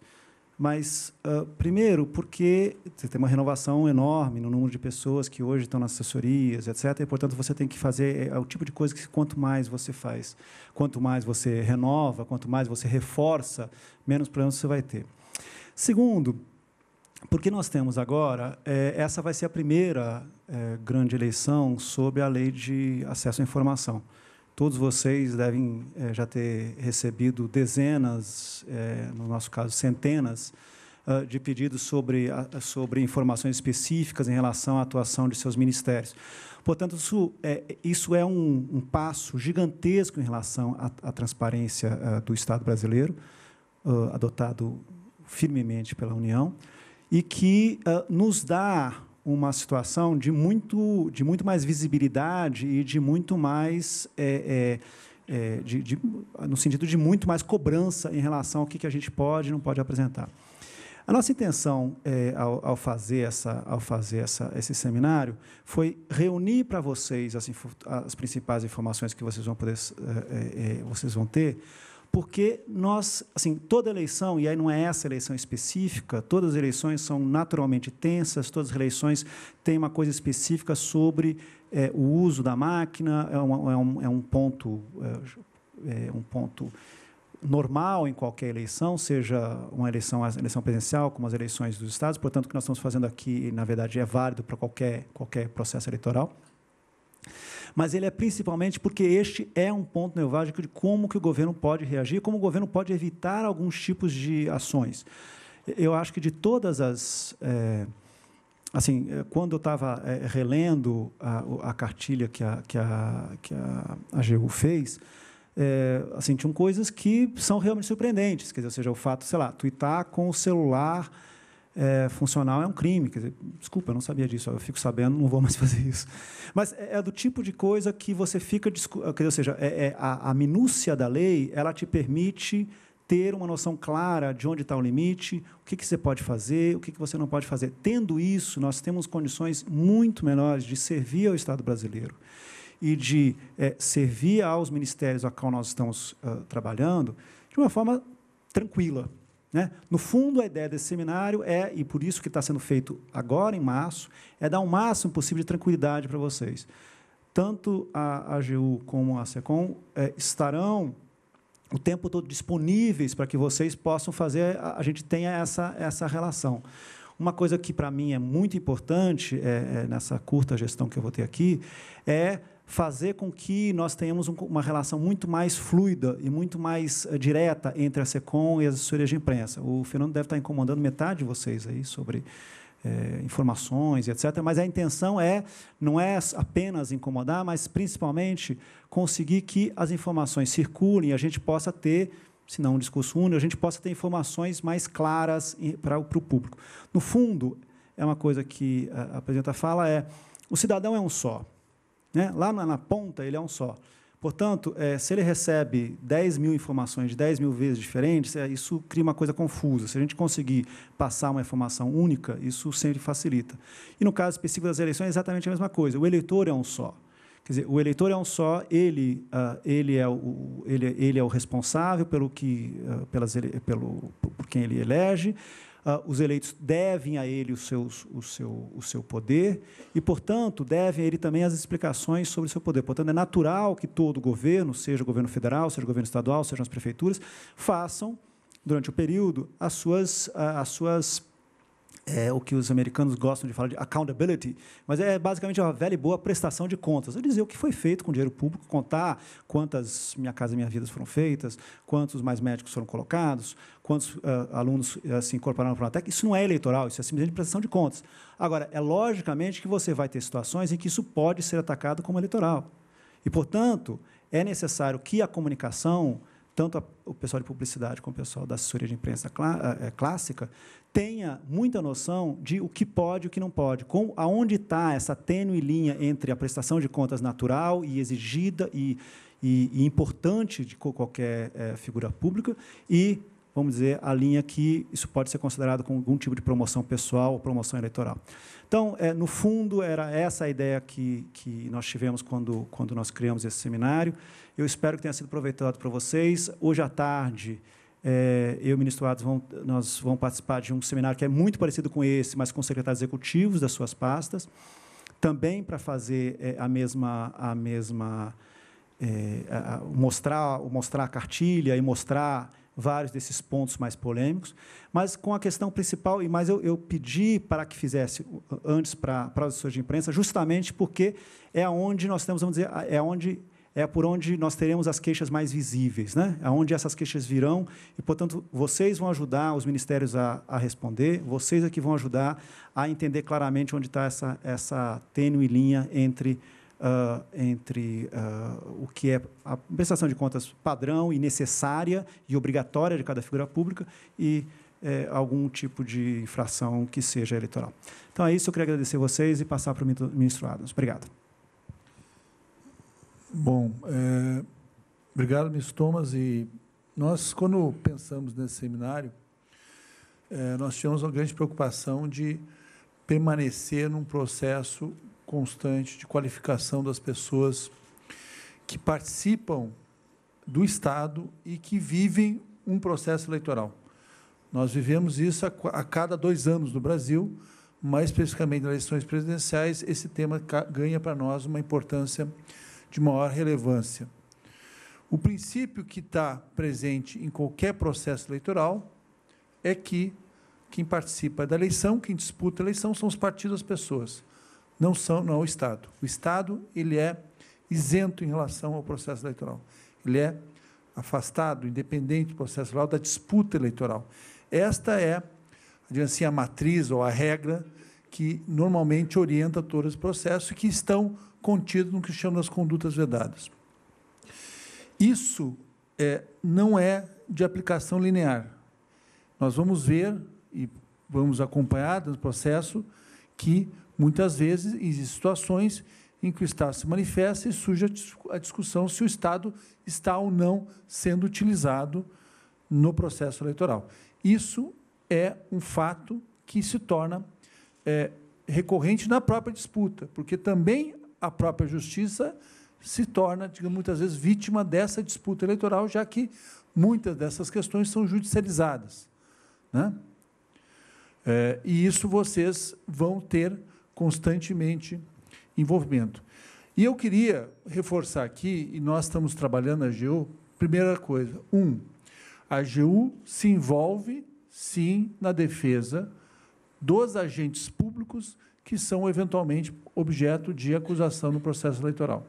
mas, uh, primeiro, porque você tem uma renovação enorme no número de pessoas que hoje estão nas assessorias, etc. E, portanto, você tem que fazer. Eh, é o tipo de coisa que, quanto mais você faz, quanto mais você renova, quanto mais você reforça, menos problemas você vai ter. Segundo, porque nós temos agora, é, essa vai ser a primeira é, grande eleição sobre a lei de acesso à informação. Todos vocês devem é, já ter recebido dezenas, é, no nosso caso centenas, uh, de pedidos sobre, a, sobre informações específicas em relação à atuação de seus ministérios. Portanto, isso é, isso é um, um passo gigantesco em relação à, à transparência uh, do Estado brasileiro, uh, adotado firmemente pela União, e que nos dá uma situação de muito, de muito mais visibilidade e de muito mais. É, é, é, de, de, no sentido de muito mais cobrança em relação ao que, que a gente pode e não pode apresentar. A nossa intenção é, ao, ao, fazer, essa, ao fazer essa, esse seminário foi reunir para vocês as, assim, as, principais informações que vocês vão, poder, é, é, vocês vão ter porque nós, assim, toda eleição, e aí não é essa eleição específica, todas as eleições são naturalmente tensas, todas as eleições têm uma coisa específica sobre é, o uso da máquina, é, uma, é, um, é um, ponto. É, é um ponto normal em qualquer eleição, seja uma eleição, a eleição presidencial, como as eleições dos estados. Portanto, o que nós estamos fazendo aqui, na verdade, é válido para qualquer, qualquer processo eleitoral mas ele é principalmente porque este é um ponto nevrálgico de como que o governo pode reagir, como o governo pode evitar alguns tipos de ações. Eu acho que de todas as... É, assim, eh, quando eu estava é, eh, relendo a, a, cartilha que a, que a, que a, a AGU fez, é, assim, tinham coisas que são realmente surpreendentes. Quer dizer, ou seja, o fato, sei lá, twittar tá com o celular é, funcional é um crime. Quer dizer, desculpa, eu não sabia disso, eu fico sabendo, não vou mais [laughs] fazer isso. Mas é, é do tipo de coisa que você fica. Dizer, ou seja, é, é, a, a minúcia da lei ela te permite ter uma noção clara de onde está o limite, o que, que você pode fazer, o que, que você não pode fazer. Tendo isso, nós temos condições muito menores de servir ao Estado brasileiro e de é, servir aos ministérios a qual nós estamos uh, trabalhando de uma forma tranquila, né? No fundo, a ideia desse seminário é, e por isso que está sendo feito agora, em março, é dar o máximo possível de tranquilidade para vocês. Tanto a AGU como a SECOM é, estarão o tempo todo disponíveis para que vocês possam fazer, a, gente tenha essa, essa relação. Uma coisa que para mim é muito importante é, é, nessa curta gestão que eu vou ter aqui é fazer com que nós tenhamos uma relação muito mais fluida e muito mais eh, direta entre a SECOM e as assessorias de imprensa. O Fernando deve estar incomodando metade de vocês aí sobre é, informações, etc. Mas a intenção é não é apenas incomodar, mas principalmente conseguir que as informações circulem e a gente possa ter, se não um discurso único, a gente possa ter informações mais claras para o público. No fundo, é uma coisa que a, a presidenta fala é o cidadão é um só. Né? Lá na, na ponta, ele é um só. Portanto, é, se ele recebe 10 mil informações de 10 mil vezes diferentes, é, isso cria uma coisa confusa. Se a gente conseguir passar uma informação única, isso sempre facilita. E no caso específico das eleições, é exatamente a mesma coisa. O eleitor é um só. Quer dizer, o eleitor é um só, ele, uh, ele, é, o, ele, é, ele é o responsável pelo que, uh, pelas ele, pelo, por quem ele elege, ah, os eleitos devem a ele os seus, o, seu, o seu poder e, portanto, devem a ele também as explicações sobre o seu poder. Portanto, é natural que todo governo, seja o governo federal, seja o governo estadual, sejam as prefeituras, façam, durante o período, as suas. Ah, as suas é, o que os americanos gostam de falar de accountability, mas é basicamente uma velha e boa prestação de contas. Eu é dizer o que foi feito com dinheiro público, contar quantas Minha Casa Minha Vidas foram feitas, quantos mais médicos foram colocados, quantos uh, alunos uh, se incorporaram para a Pronatec. Isso não é eleitoral, isso é simplesmente prestação de contas. Agora, é logicamente que você vai ter situações em que isso pode ser atacado como eleitoral. E, portanto, é necessário que a comunicação, tanto a, o pessoal de publicidade como o pessoal da assessoria de imprensa clá, ah, é, clássica, tenha muita noção de o que pode e o que não pode, com, aonde está essa tênue linha entre a prestação de contas natural e exigida e, e, importante de qualquer eh, figura pública e vamos dizer, a linha que isso pode ser considerado como algum tipo de promoção pessoal ou promoção eleitoral. Então, é, no fundo, era essa a ideia que, que nós tivemos quando, quando nós criamos esse seminário. Eu espero que tenha sido aproveitado para vocês. Hoje à tarde, é, eu e o ministro Atos vão, nós vamos participar de um seminário que é muito parecido com esse, mas com secretários executivos das suas pastas, também para fazer é, a mesma... A mesma é, a, a mostrar, mostrar a cartilha e mostrar vários desses pontos mais polêmicos, mas com a questão principal, e mais eu, eu pedi para que fizesse antes para, para as assessores de imprensa, justamente porque é onde nós temos, vamos dizer, é onde é por onde nós teremos as queixas mais visíveis, né? aonde é essas queixas virão, e, portanto, vocês vão ajudar os ministérios a, a responder, vocês é que vão ajudar a entender claramente onde está essa, essa tênue linha entre uh, entre uh, o que é a prestação de contas padrão e necessária e obrigatória de cada figura pública e eh, algum tipo de infração que seja eleitoral. Então é isso, eu queria agradecer vocês e passar para o ministro Adams. Obrigado. Bom, é, obrigado, ministro Thomas. E nós, quando pensamos nesse seminário, é, nós tínhamos uma grande preocupação de permanecer num processo constante de qualificação das pessoas que participam do Estado e que vivem um processo eleitoral. Nós vivemos isso a, cada dois anos no Brasil, mais especificamente nas eleições presidenciais, esse tema ganha para nós uma importância de maior relevância. O princípio que está presente em qualquer processo eleitoral é que quem participa da eleição, quem disputa a eleição, são os partidos das pessoas não são não é o Estado. O Estado ele é isento em relação ao processo eleitoral. Ele é afastado, independente do processo eleitoral, da disputa eleitoral. Esta é, digamos assim, a matriz ou a regra que normalmente orienta todo esse processo que estão contidos no que se chama condutas vedadas. Isso é, não é de aplicação linear. Nós vamos ver e vamos acompanhar no processo que muitas vezes existem situações em que o Estado se manifesta e surge a discussão se o Estado está ou não sendo utilizado no processo eleitoral. Isso é um fato que se torna é, recorrente na própria disputa, porque também a própria justiça se torna, digamos, muitas vezes vítima dessa disputa eleitoral, já que muitas dessas questões são judicializadas. Né? Eh, e isso vocês vão ter constantemente envolvimento. E eu queria reforçar aqui, e nós estamos trabalhando a AGU, primeira coisa, um, a AGU se envolve, sim, na defesa dos agentes públicos que são, eventualmente, objeto de acusação no processo eleitoral.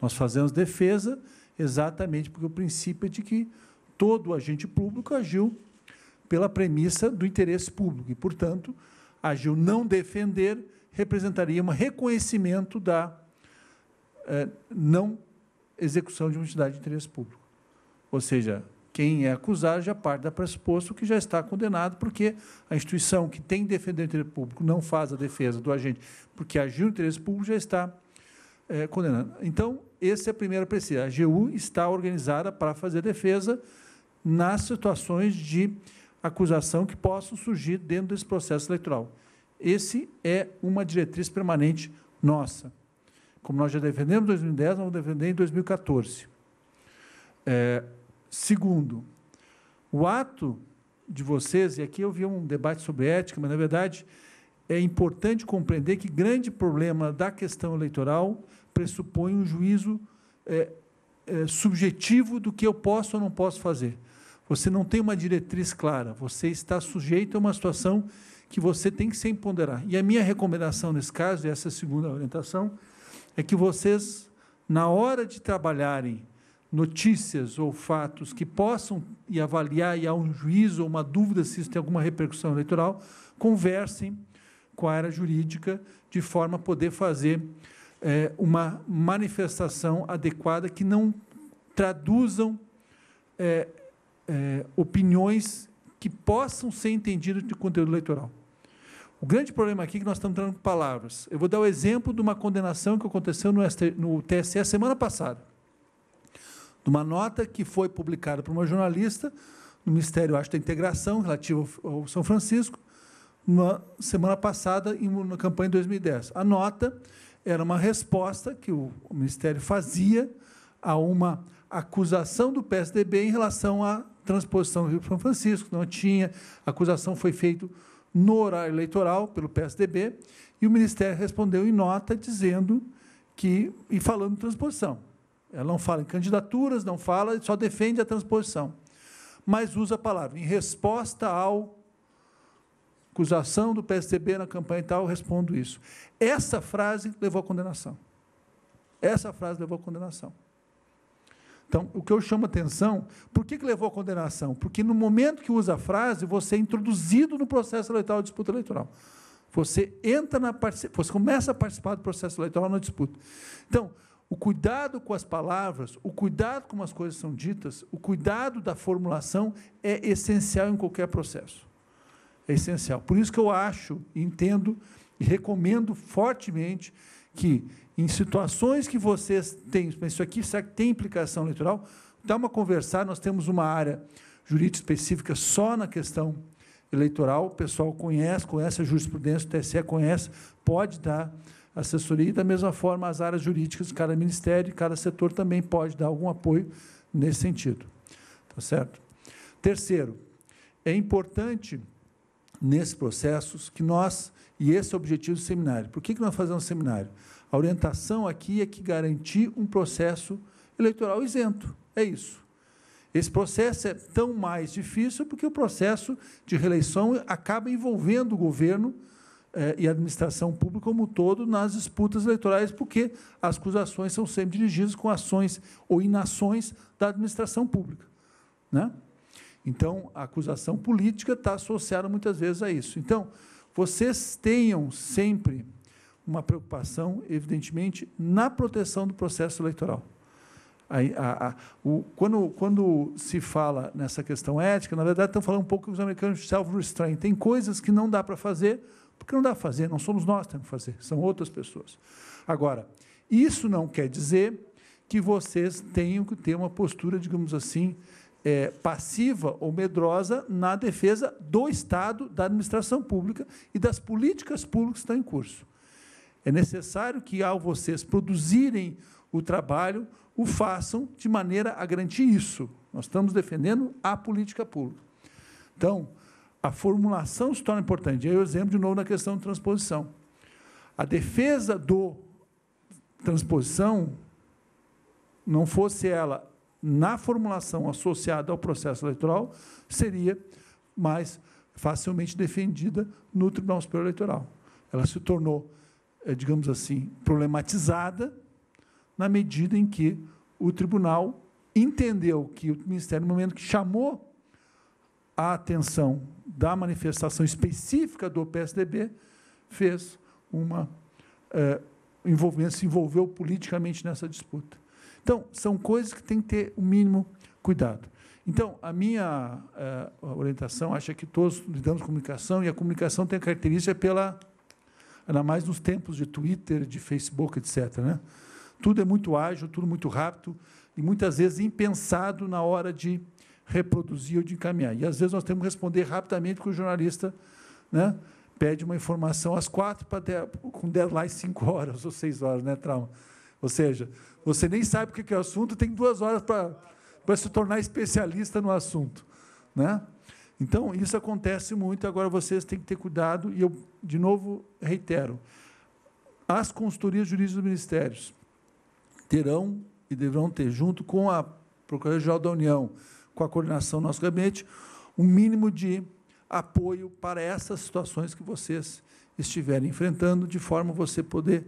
Nós fazemos defesa exatamente porque o princípio é de que todo agente público agiu pela premissa do interesse público. E, portanto, agiu não defender representaria um reconhecimento da eh, não execução de uma entidade de interesse público. Ou seja, quem é acusado já parte da pressuposto que já está condenado, porque a instituição que tem que defender o interesse público não faz a defesa do agente, porque agiu no interesse público, já está eh, condenado. Então, essa é a primeira precisa. A AGU está organizada para fazer defesa nas situações de acusação que possam surgir dentro desse processo eleitoral. Esse é uma diretriz permanente nossa. Como nós já defendemos em 2010, nós vamos defender em 2014. É, segundo, o ato de vocês, e aqui eu vi um debate sobre ética, mas, na verdade, é importante compreender que grande problema da questão eleitoral pressupõe um juízo é, é, subjetivo do que eu posso ou não posso fazer. Você não tem uma diretriz clara, você está sujeito a uma situação que você tem que se empoderar. E a minha recomendação nesse caso, e essa é segunda orientação, é que vocês, na hora de trabalharem notícias ou fatos que possam e avaliar e há um juízo ou uma dúvida se isso tem alguma repercussão eleitoral, conversem com a área jurídica de forma a poder fazer é, uma manifestação adequada que não traduzam é, é, opiniões que possam ser entendidas de conteúdo eleitoral. O grande problema aqui é que nós estamos entrando com palavras. Eu vou dar o exemplo de uma condenação que aconteceu no, ST, no TSE semana passada, de uma nota que foi publicada por uma jornalista no Ministério acho, da Integração, relativo ao São Francisco, uma semana passada, em, na campanha de 2010. A nota era uma resposta que o Ministério fazia a uma acusação do PSDB em relação à transposição do Rio São Francisco, não tinha. A acusação foi feita no horário eleitoral pelo PSDB e o Ministério respondeu em nota dizendo que e falando transposição. Ela não fala em candidaturas, não fala, só defende a transposição, mas usa a palavra em resposta ao acusação do PSDB na campanha e tal, eu respondo isso. Essa frase levou à condenação. Essa frase levou à condenação. Então, o que eu chamo atenção, por que, que levou à condenação? Porque no momento que usa a frase, você é introduzido no processo eleitoral de disputa eleitoral. Você entra na você começa a participar do processo eleitoral na disputa. Então, o cuidado com as palavras, o cuidado com como as coisas são ditas, o cuidado da formulação é essencial em qualquer processo. É essencial. Por isso que eu acho, entendo e recomendo fortemente que em situações que vocês têm, isso aqui será que tem implicação eleitoral? Dá uma conversar, nós temos uma área jurídica específica só na questão eleitoral, o pessoal conhece, conhece a jurisprudência, o TSE conhece, pode dar assessoria, e da mesma forma as áreas jurídicas de cada ministério e cada setor também pode dar algum apoio nesse sentido. Tá certo? Terceiro, é importante nesses processos que nós, e esse é o objetivo do seminário. Por que, que nós fazemos um seminário? A orientação aqui é que garantir um processo eleitoral isento. É isso. Esse processo é tão mais difícil porque o processo de reeleição acaba envolvendo o governo eh, e a administração pública como um todo nas disputas eleitorais, porque as acusações são sempre dirigidas com ações ou inações da administração pública. Né? Então, a acusação política está associada muitas vezes a isso. Então, vocês tenham sempre uma preocupação, evidentemente, na proteção do processo eleitoral. A, a, a, o, quando, quando se fala nessa questão ética, na verdade, estão falando um pouco que os americanos de self-restraint. Tem coisas que não dá para fazer, porque não dá para fazer, não somos nós que temos que fazer, são outras pessoas. Agora, isso não quer dizer que vocês tenham que ter uma postura, digamos assim, é, passiva ou medrosa na defesa do Estado, da administração pública e das políticas públicas que estão em curso. É necessário que, ao vocês produzirem o trabalho, o façam de maneira a garantir isso. Nós estamos defendendo a política pública. Então, a formulação se torna importante. Aí eu exemplo de novo na questão de transposição. A defesa do transposição, não fosse ela na formulação associada ao processo eleitoral seria mais facilmente defendida no Tribunal Superior Eleitoral. Ela se tornou, eh, digamos assim, problematizada na medida em que o tribunal entendeu que o Ministério, no momento que chamou a atenção da manifestação específica do PSDB, fez uma. É, se envolveu politicamente nessa disputa. Então, são coisas que tem que ter o mínimo cuidado. Então, a minha eh, orientação acha que todos lidamos com comunicação e a comunicação tem a característica pela ainda é mais nos tempos de Twitter, de Facebook, etc. Né? Tudo é muito ágil, tudo muito rápido e muitas vezes impensado na hora de reproduzir ou de encaminhar. E às vezes nós temos que responder rapidamente porque o jornalista né, pede uma informação às quatro para com deadline cinco [laughs] horas ou seis horas, né, trauma. Ou seja, você nem sabe o que é o assunto, tem duas horas para se tornar especialista no assunto. Né? Então, isso acontece muito, agora vocês têm que ter cuidado, e eu, de novo, reitero, as consultorias jurídicas dos ministérios terão e deverão ter, junto com a Procuradoria-Geral da União, com a coordenação do nosso gabinete, um mínimo de apoio para essas situações que vocês estiverem enfrentando, de forma você poder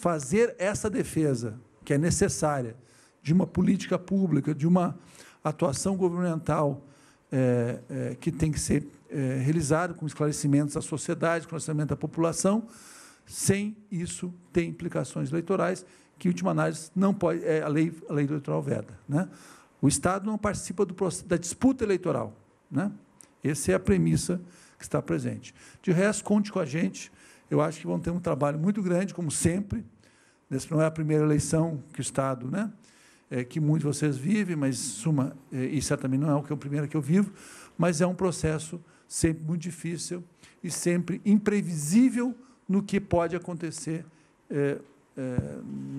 fazer essa defesa, que é necessária, de uma política pública, de uma atuação governamental é, é, que tem que ser é, realizada com esclarecimentos à sociedade, com esclarecimento à população, sem isso ter implicações eleitorais que, em última análise, não pode, é, a, lei, a lei eleitoral veda. Né? O Estado não participa do, da disputa eleitoral. Né? Essa é a premissa que está presente. De resto, conte com a gente eu acho que vão ter um trabalho muito grande, como sempre. Essa não é a primeira eleição que o Estado, né? É, que muitos de vocês vivem, mas suma, é, e certamente não é o que é o primeiro que eu vivo, mas é um processo sempre muito difícil e sempre imprevisível no que pode acontecer é, é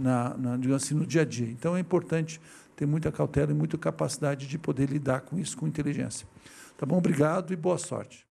na, na, digamos assim, no dia a dia. Então é importante ter muita cautela e muita capacidade de poder lidar com isso com inteligência. Tá bom? Obrigado e boa sorte.